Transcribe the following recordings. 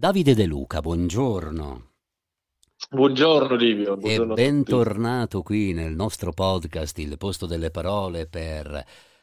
Davide De Luca, buongiorno. Buongiorno Livio. Buongiorno e bentornato qui nel nostro podcast Il posto delle parole per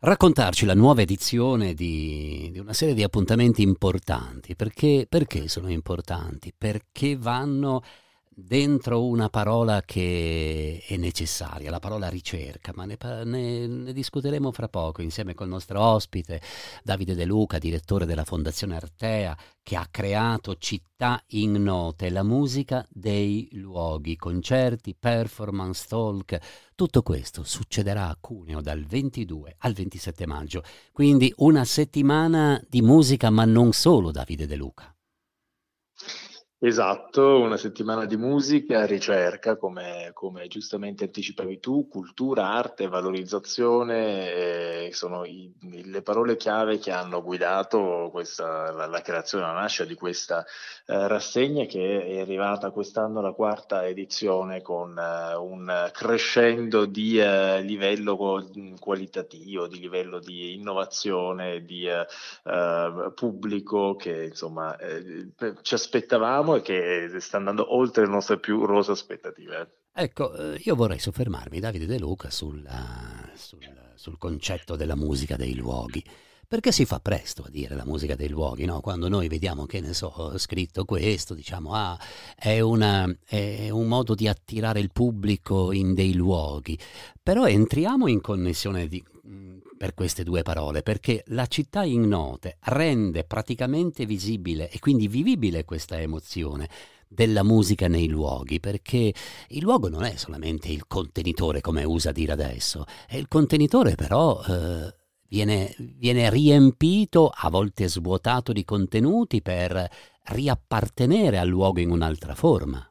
raccontarci la nuova edizione di, di una serie di appuntamenti importanti. Perché, perché sono importanti? Perché vanno dentro una parola che è necessaria, la parola ricerca, ma ne, ne, ne, discuteremo fra poco insieme col nostro ospite Davide De Luca, direttore della Fondazione Artea, che ha creato Città in Note, la musica dei luoghi, concerti, performance, talk. Tutto questo succederà a Cuneo dal 22 al 27 maggio, quindi una settimana di musica, ma non solo Davide De Luca. Esatto, una settimana di musica, ricerca, come, come giustamente anticipavi tu, cultura, arte, valorizzazione, eh, sono i, le parole chiave che hanno guidato questa, la, la, creazione, la nascita di questa eh, rassegna che è arrivata quest'anno alla quarta edizione con eh, un crescendo di eh, livello qualitativo, di livello di innovazione, di eh, eh, pubblico che insomma ci aspettavamo diciamo è che sta andando oltre le nostre più rose aspettative. Ecco, eh, io vorrei soffermarmi, Davide De Luca, sulla, sul, sul concetto della musica dei luoghi. Perché si fa presto a dire la musica dei luoghi, no? Quando noi vediamo, che ne so, scritto questo, diciamo, ah, è, una, è, un modo di attirare il pubblico in dei luoghi. Però entriamo in connessione di, per queste due parole, perché la città ignote rende praticamente visibile e quindi vivibile questa emozione della musica nei luoghi, perché il luogo non è solamente il contenitore, come usa dire adesso, è il contenitore però... Eh, viene, viene riempito, a volte svuotato di contenuti per riappartenere al luogo in un'altra forma.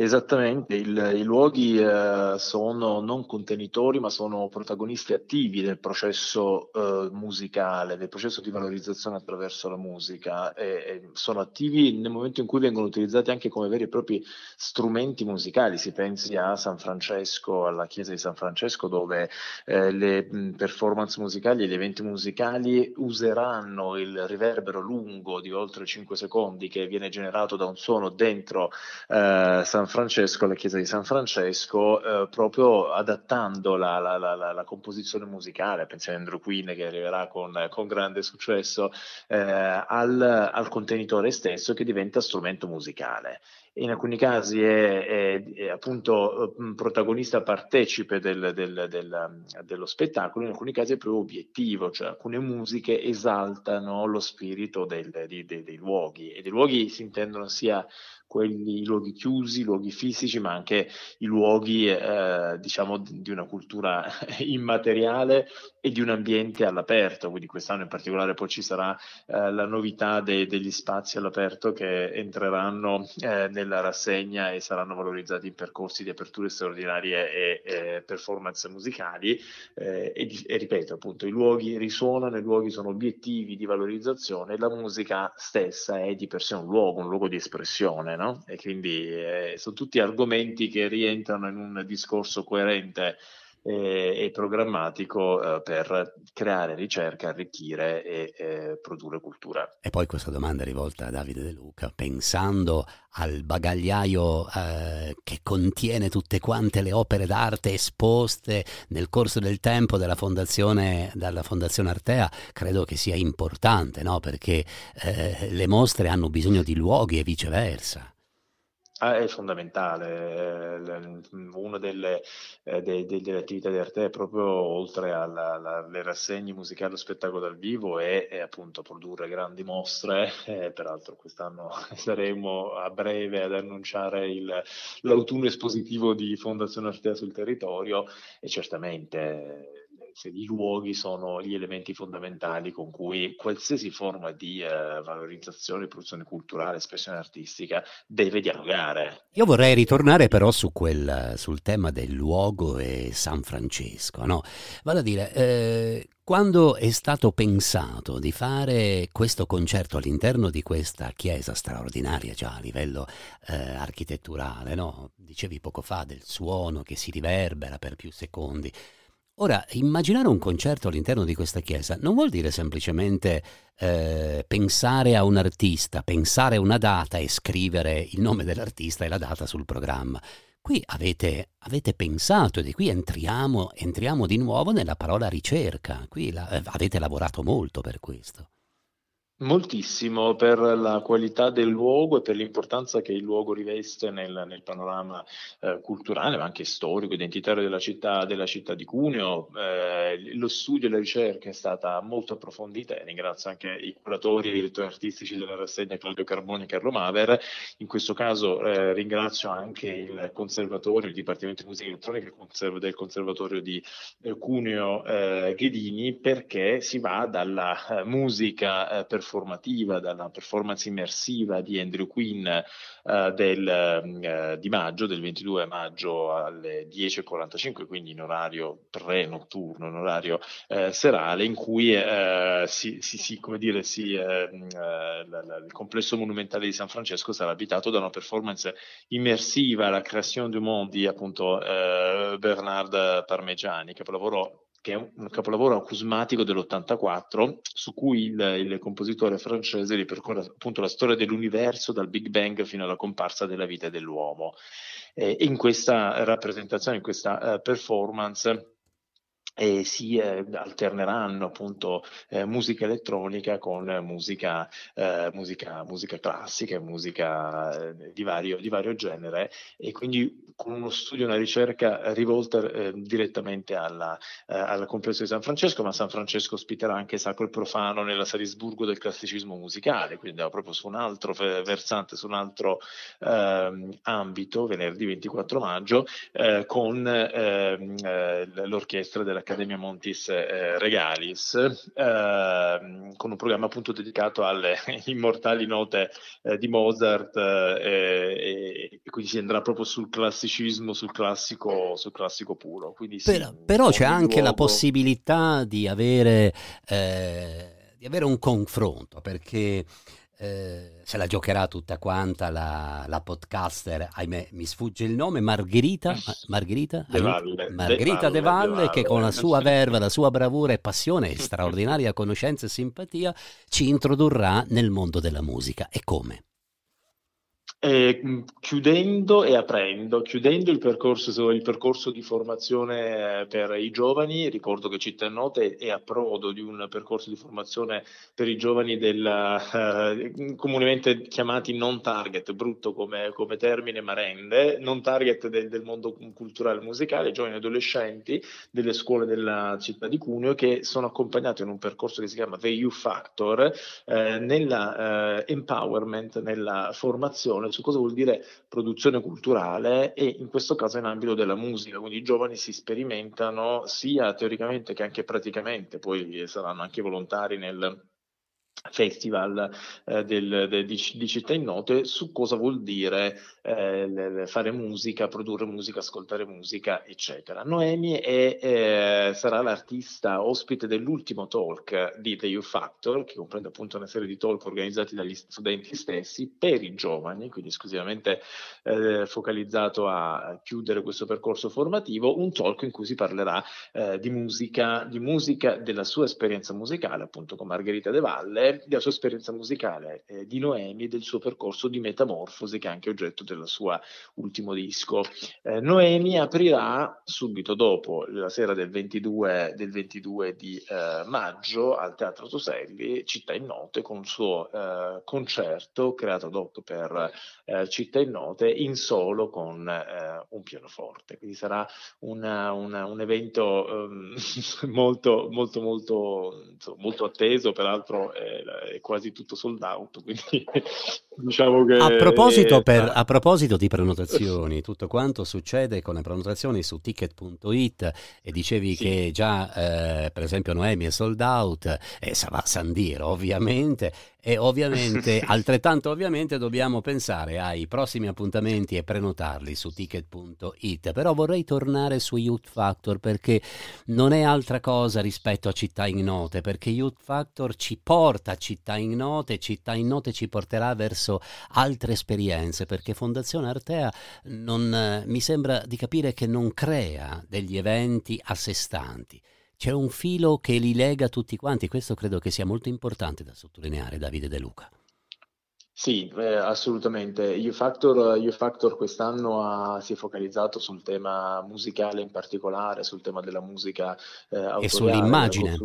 Esattamente, il, i luoghi eh, sono non contenitori ma sono protagonisti attivi del processo eh, musicale, del processo di valorizzazione attraverso la musica. E, e sono attivi nel momento in cui vengono utilizzati anche come veri e propri strumenti musicali. Si pensi a San Francesco, alla chiesa di San Francesco, dove eh, le performance musicali e gli eventi musicali useranno il riverbero lungo di oltre 5 secondi che viene generato da un suono dentro eh, San Francesco Francesco, alla chiesa di San Francesco, eh, proprio adattando la, la, la, la, composizione musicale, pensiamo a Andrew Quinn che arriverà con, con grande successo, eh, al, al contenitore stesso che diventa strumento musicale in alcuni casi è, è, è appunto eh, protagonista partecipe del, del, del, dello spettacolo, in alcuni casi è proprio obiettivo, cioè alcune musiche esaltano lo spirito dei, dei, dei luoghi e dei luoghi si intendono sia quelli, i luoghi chiusi, i luoghi fisici, ma anche i luoghi, eh, diciamo, di una cultura immateriale e di un ambiente all'aperto. Quindi quest'anno in particolare poi ci sarà eh, la novità de- degli spazi all'aperto che entreranno eh, nella rassegna e saranno valorizzati in percorsi di aperture straordinarie e, e performance musicali. Eh, e, e, ripeto, appunto, i luoghi risuonano, i luoghi sono obiettivi di valorizzazione, la musica stessa è di per sé un luogo, un luogo di espressione, no? E quindi eh, sono tutti argomenti che rientrano in un discorso coerente e, e programmatico eh, per creare ricerca, arricchire e eh, produrre cultura. E poi questa domanda è rivolta a Davide De Luca, pensando al bagagliaio eh, che contiene tutte quante le opere d'arte esposte nel corso del tempo dalla Fondazione, dalla fondazione Artea, credo che sia importante, no? perché eh, le mostre hanno bisogno di luoghi e viceversa. Ah, è fondamentale, ehm, una delle, eh, delle, delle attività di arte proprio oltre alle rassegne musicali o spettacolo dal vivo è, è, appunto produrre grandi mostre, eh, peraltro quest'anno saremo a breve ad annunciare il, l'autunno espositivo di Fondazione Artea sul territorio e certamente sicurezze, i luoghi sono gli elementi fondamentali con cui qualsiasi forma di eh, valorizzazione, produzione culturale, espressione artistica deve dialogare. Io vorrei ritornare però su quel, sul tema del luogo e San Francesco, no? Vale a dire, eh, quando è stato pensato di fare questo concerto all'interno di questa chiesa straordinaria già a livello eh, architetturale, no? dicevi poco fa del suono che si riverbera per più secondi, Ora, immaginare un concerto all'interno di questa chiesa non vuol dire semplicemente eh, pensare a un artista, pensare a una data e scrivere il nome dell'artista e la data sul programma. Qui avete, avete pensato, e qui entriamo, entriamo, di nuovo nella parola ricerca, qui la, eh, avete lavorato molto per questo. Moltissimo per la qualità del luogo e per l'importanza che il luogo riveste nel, nel panorama eh, culturale, ma anche storico, identitario della città, della città di Cuneo. Eh, lo studio e la ricerca è stata molto approfondita e ringrazio anche i curatori e i direttori artistici della rassegna Claudio Carboni e Carlo Maver. In questo caso eh, ringrazio anche il conservatorio, il Dipartimento di Musica Elettronica del Conservatorio di eh, Cuneo eh, Ghedini perché si va dalla eh, musica per performativa, dalla performance immersiva di Andrew Quinn eh, del, mm, eh, di maggio, del 22 maggio alle 10.45, quindi in orario pre-notturno, in orario eh, serale, in cui eh, si, si, si, come dire, si, eh, mm, eh, la, la, il complesso monumentale di San Francesco sarà abitato da una performance immersiva, la creazione du monde di appunto Bernard Parmegiani, capolavoro che è un capolavoro acusmatico dell'84, su cui il, il compositore francese ripercorre appunto la storia dell'universo dal Big Bang fino alla comparsa della vita dell'uomo. Eh, in questa rappresentazione, in questa uh, performance, e si eh, alterneranno appunto eh, musica elettronica con musica, eh, musica, musica classica, musica eh, di vario, di, vario, genere e quindi con uno studio, una ricerca rivolta eh, direttamente alla, eh, al complesso di San Francesco, ma San Francesco ospiterà anche Sacro e Profano nella Salisburgo del classicismo musicale, quindi andiamo proprio su un altro versante, su un altro ehm, ambito, venerdì 24 maggio, con ehm, l'orchestra della Accademia Montis eh, Regalis, eh, con un programma appunto dedicato alle immortali note eh, di Mozart eh, e, quindi si andrà proprio sul classicismo, sul classico, sul classico puro. Quindi, sì, però, però c'è anche la possibilità di avere eh, di avere un confronto, perché eh, se la giocherà tutta quanta la, la, podcaster, ahimè mi sfugge il nome, Margherita, Margherita De Valle, Margherita De Valle, De Valle che con la sua verve, la sua bravura e passione, straordinaria conoscenza e simpatia ci introdurrà nel mondo della musica. E come? E mm, chiudendo e aprendo, chiudendo il percorso, il percorso, di formazione eh, per i giovani, ricordo che Città Note è a prodo di un percorso di formazione per i giovani del, eh, eh, comunemente chiamati non target, brutto come, come termine ma rende, non target del, del mondo culturale e musicale, giovani adolescenti delle scuole della città di Cuneo che sono accompagnati in un percorso che si chiama The U Factor eh, nella eh, empowerment, nella formazione culturale, su cosa vuol dire produzione culturale e in questo caso in ambito della musica, quindi i giovani si sperimentano sia teoricamente che anche praticamente, poi saranno anche volontari nel festival eh, del, de, di, di, città note su cosa vuol dire eh, fare musica, produrre musica, ascoltare musica, eccetera. Noemi è, eh, sarà l'artista ospite dell'ultimo talk di The U Factor, che comprende appunto una serie di talk organizzati dagli studenti stessi per i giovani, quindi esclusivamente eh, focalizzato a chiudere questo percorso formativo, un talk in cui si parlerà eh, di musica, di musica, della sua esperienza musicale, appunto con Margherita De Valle, parlare della sua esperienza musicale, eh, di Noemi e del suo percorso di metamorfosi che è anche oggetto del suo ultimo disco. Eh, Noemi aprirà subito dopo, la sera del 22, del 22 di eh, maggio, al Teatro Toselli, Città in Note, con il suo eh, concerto creato dopo per eh, Città in Note, in solo con un pianoforte. Quindi sarà una, una, un evento ehm, molto, molto, molto, molto atteso, peraltro eh, è quasi tutto sold out. Quindi diciamo che. A proposito, per, a proposito di prenotazioni, tutto quanto succede con le prenotazioni su ticket.it e dicevi sì. che già, eh, per esempio, Noemi è sold out e eh, sarà Sandiro, ovviamente. E ovviamente, altrettanto ovviamente, dobbiamo pensare ai prossimi appuntamenti e prenotarli su ticket.it. Però vorrei tornare su Youth Factor perché non è altra cosa rispetto a Città Ignote, perché Youth Factor ci porta a Città Ignote, Città Ignote ci porterà verso altre esperienze, perché Fondazione Artea non, eh, mi sembra di capire che non crea degli eventi a sé stanti c'è un filo che li lega tutti quanti, questo credo che sia molto importante da sottolineare Davide De Luca. Sì, eh, assolutamente. U-Factor, U-Factor quest'anno ha, si è focalizzato sul tema musicale in particolare, sul tema della musica eh, autoriale, e sull'immagine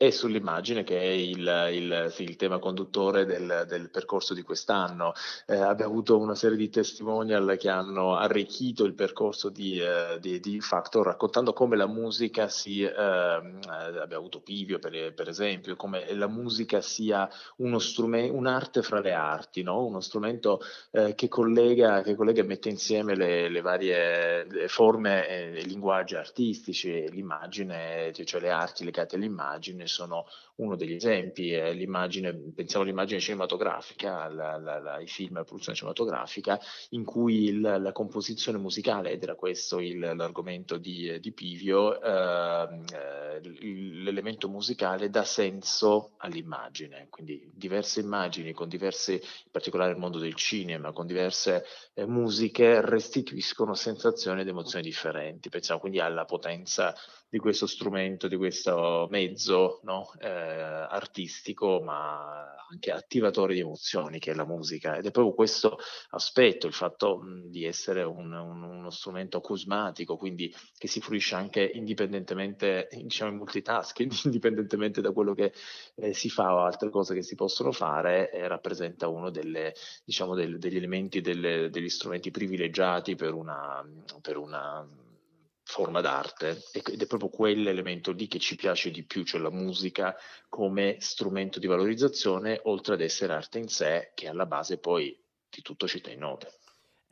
e sull'immagine che è il, il, il tema conduttore del, del percorso di quest'anno. Eh, abbiamo avuto una serie di testimonial che hanno arricchito il percorso di, eh, di, di Factor raccontando come la musica sia, ehm, eh, abbiamo avuto Pivio per, per, esempio, come la musica sia uno strumento, un'arte fra le arti, no? uno strumento eh, che, collega, che collega e mette insieme le, le varie le forme eh, e linguaggi artistici, l'immagine, cioè le arti legate all'immagine sono uno degli esempi, l'immagine, pensiamo all'immagine cinematografica, ai film, alla produzione cinematografica, in cui il, la composizione musicale, ed era questo il, l'argomento di, di Pivio, ehm, eh, l'elemento musicale dà senso all'immagine, quindi diverse immagini con diverse, in particolare nel mondo del cinema, con diverse eh, musiche restituiscono sensazioni ed emozioni differenti, pensiamo quindi alla potenza di questo strumento, di questo mezzo no? eh, artistico, ma anche attivatore di emozioni che è la musica. Ed è proprio questo aspetto, il fatto di essere un, un, uno strumento cosmatico, quindi che si fruisce anche indipendentemente, diciamo in multitasking, indipendentemente da quello che eh, si fa o altre cose che si possono fare, eh, rappresenta uno delle, diciamo, del, degli elementi, delle, degli strumenti privilegiati per una, per una forma d'arte ed è proprio quell'elemento lì che ci piace di più, cioè la musica come strumento di valorizzazione, oltre ad essere arte in sé, che è alla base poi di tutto città in nove.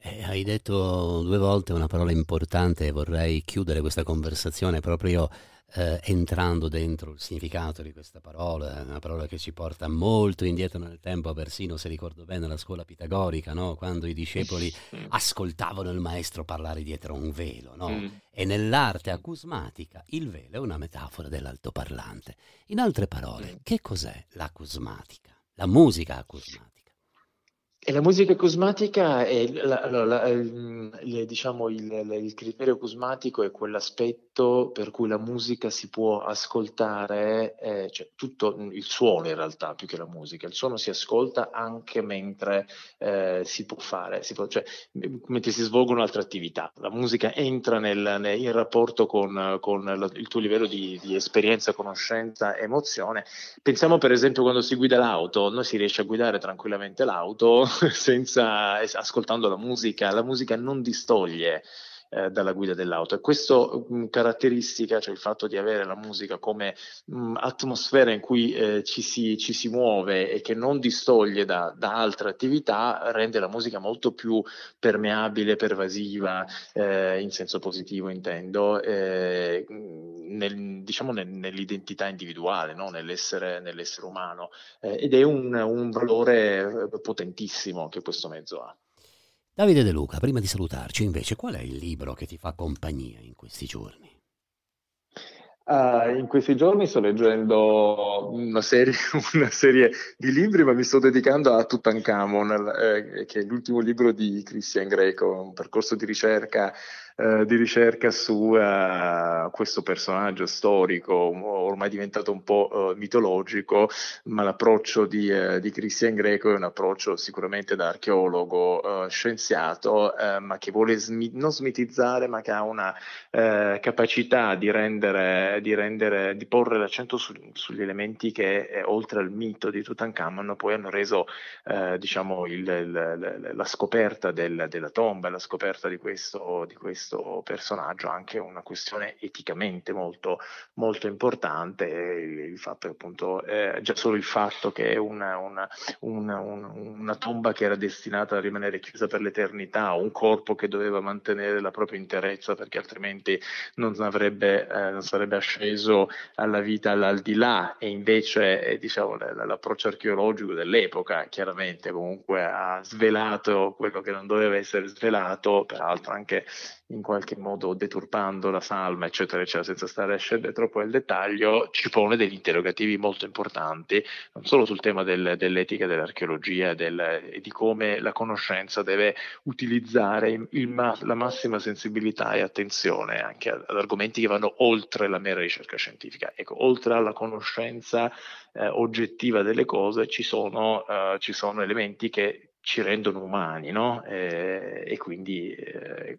Eh, hai detto due volte una parola importante e vorrei chiudere questa conversazione proprio eh, entrando dentro il significato di questa parola, eh, una parola che ci porta molto indietro nel tempo, persino se ricordo bene la scuola pitagorica, no? quando i discepoli ascoltavano il maestro parlare dietro un velo. No? Mm. E nell'arte acusmatica il velo è una metafora dell'altoparlante. In altre parole, mm. che cos'è l'acusmatica? La musica acusmatica. E la musica cosmatica è la, la, la, il, diciamo il, il, criterio cosmatico è quell'aspetto per cui la musica si può ascoltare, eh, cioè tutto il suono in realtà più che la musica, il suono si ascolta anche mentre eh, si può fare, si può, cioè, mentre si svolgono altre attività. La musica entra nel, nel in rapporto con, con il tuo livello di, di, esperienza, conoscenza, emozione. Pensiamo per esempio quando si guida l'auto, noi si riesce a guidare tranquillamente l'auto senza, ascoltando la musica, la musica non distoglie eh, dalla guida dell'auto. E questa mm, caratteristica, cioè il fatto di avere la musica come mh, mm, atmosfera in cui eh, ci, si, ci, si, muove e che non distoglie da, da, altre attività, rende la musica molto più permeabile, pervasiva, eh, in senso positivo intendo, eh, mm, nel, diciamo nel, nell'identità individuale, no? nell'essere, nell'essere, umano. Eh, ed è un, un valore eh, potentissimo che questo mezzo ha. Davide De Luca, prima di salutarci invece, qual è il libro che ti fa compagnia in questi giorni? Uh, in questi giorni sto leggendo una serie, una serie, di libri, ma mi sto dedicando a Tutankhamon, eh, che è l'ultimo libro di Christian Greco, un percorso di ricerca eh, di ricerca su uh, questo personaggio storico, ormai diventato un po' uh, mitologico, ma l'approccio di, uh, di, Christian Greco è un approccio sicuramente da archeologo scienziato, ma che vuole smi- non smitizzare, ma che ha una capacità di rendere, di rendere, di porre l'accento su, sugli elementi che, eh, oltre al mito di Tutankhamon, poi hanno reso diciamo il, il, la scoperta del, della tomba, la scoperta di questo, di questo questo personaggio anche una questione eticamente molto, molto importante, il fatto che appunto eh, già solo il fatto che una, una, una, una, tomba che era destinata a rimanere chiusa per l'eternità, un corpo che doveva mantenere la propria interezza perché altrimenti non, avrebbe, eh, non sarebbe asceso alla vita all'aldilà e invece eh, diciamo, l'approccio archeologico dell'epoca chiaramente comunque ha svelato quello che non doveva essere svelato, peraltro anche in qualche modo deturpando la salma, eccetera, eccetera, senza stare a scendere troppo nel dettaglio, ci pone degli interrogativi molto importanti, non solo sul tema del, dell'etica, dell'archeologia del, e di come la conoscenza deve utilizzare ma, la massima sensibilità e attenzione anche ad, ad, argomenti che vanno oltre la mera ricerca scientifica. Ecco, oltre alla conoscenza eh, oggettiva delle cose ci sono, eh, ci sono elementi che ci rendono umani, no? eh, e quindi eh,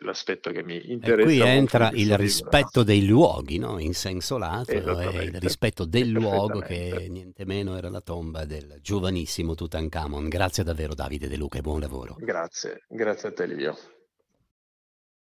l'aspetto che mi interessa. E qui entra il rispetto dei luoghi, no? in senso lato, eh, il rispetto del luogo che niente meno era la tomba del giovanissimo Tutankhamon. Grazie davvero Davide De Luca e buon lavoro. Grazie, grazie a te Livio.